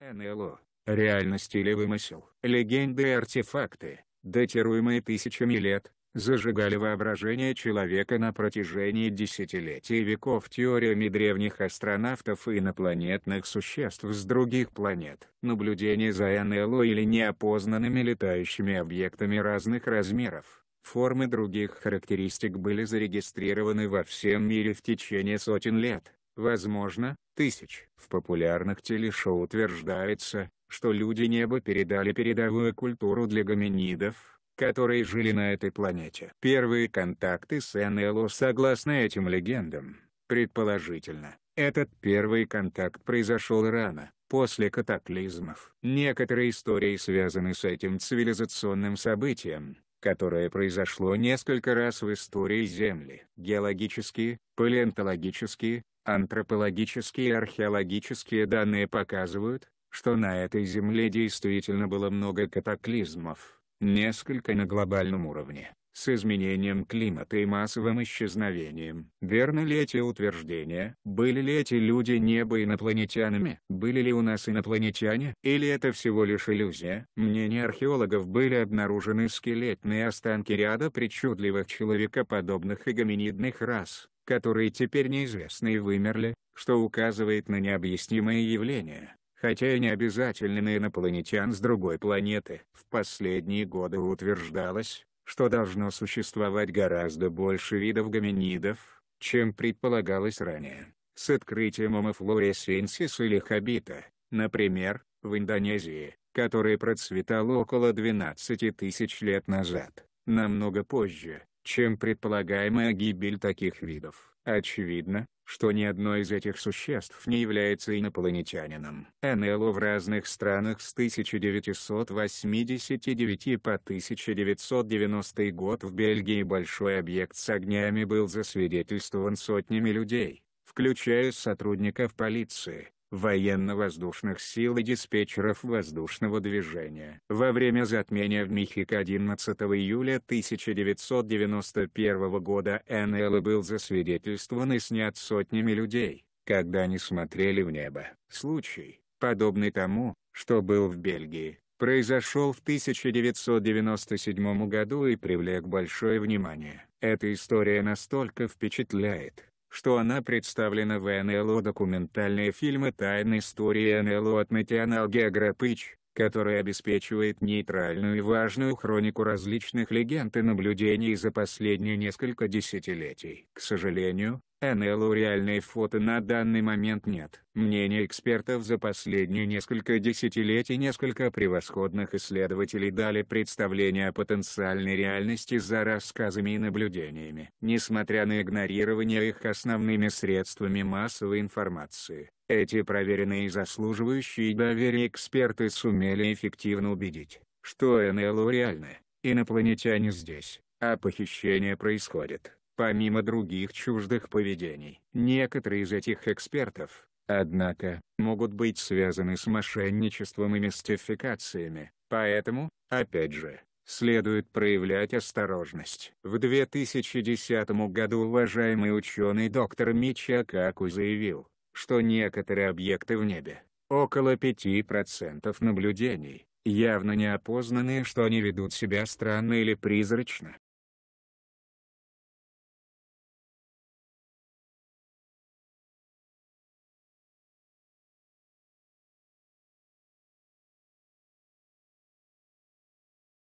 НЛО, реальность или вымысел, легенды и артефакты, датируемые тысячами лет, зажигали воображение человека на протяжении десятилетий веков теориями древних астронавтов и инопланетных существ с других планет. Наблюдение за НЛО или неопознанными летающими объектами разных размеров, формы других характеристик были зарегистрированы во всем мире в течение сотен лет возможно, тысяч. В популярных телешоу утверждается, что люди неба передали передовую культуру для гоминидов, которые жили на этой планете. Первые контакты с НЛО согласно этим легендам, предположительно, этот первый контакт произошел рано, после катаклизмов. Некоторые истории связаны с этим цивилизационным событием, которое произошло несколько раз в истории Земли. Геологические, палеонтологические, антропологические и археологические данные показывают, что на этой Земле действительно было много катаклизмов, несколько на глобальном уровне, с изменением климата и массовым исчезновением. Верны ли эти утверждения? Были ли эти люди небо инопланетянами? Были ли у нас инопланетяне? Или это всего лишь иллюзия? Мнения археологов были обнаружены скелетные останки ряда причудливых человекоподобных и гоминидных рас, которые теперь неизвестны и вымерли, что указывает на необъяснимое явление хотя и не обязательно на инопланетян с другой планеты. В последние годы утверждалось, что должно существовать гораздо больше видов гоминидов, чем предполагалось ранее. С открытием Homo floresiensis или хабита, например, в Индонезии, который процветал около 12 тысяч лет назад, намного позже, чем предполагаемая гибель таких видов. Очевидно, что ни одно из этих существ не является инопланетянином. НЛО в разных странах с 1989 по 1990 год в Бельгии большой объект с огнями был засвидетельствован сотнями людей, включая сотрудников полиции, военно-воздушных сил и диспетчеров воздушного движения. Во время затмения в Мехико 11 июля 1991 года НЛ был засвидетельствован и снят сотнями людей, когда они смотрели в небо. Случай, подобный тому, что был в Бельгии, произошел в 1997 году и привлек большое внимание. Эта история настолько впечатляет, что она представлена в НЛО документальные фильмы «Тайна истории НЛО» от National Географич, который обеспечивает нейтральную и важную хронику различных легенд и наблюдений за последние несколько десятилетий. К сожалению, НЛО реальные фото на данный момент нет. Мнение экспертов за последние несколько десятилетий несколько превосходных исследователей дали представление о потенциальной реальности за рассказами и наблюдениями. Несмотря на игнорирование их основными средствами массовой информации, эти проверенные и заслуживающие доверия эксперты сумели эффективно убедить, что НЛО реальны, инопланетяне здесь, а похищение происходит помимо других чуждых поведений. Некоторые из этих экспертов, однако, могут быть связаны с мошенничеством и мистификациями, поэтому, опять же, следует проявлять осторожность. В 2010 году уважаемый ученый доктор Мичиакаку заявил, что некоторые объекты в небе, около 5% наблюдений, явно неопознанные что они ведут себя странно или призрачно,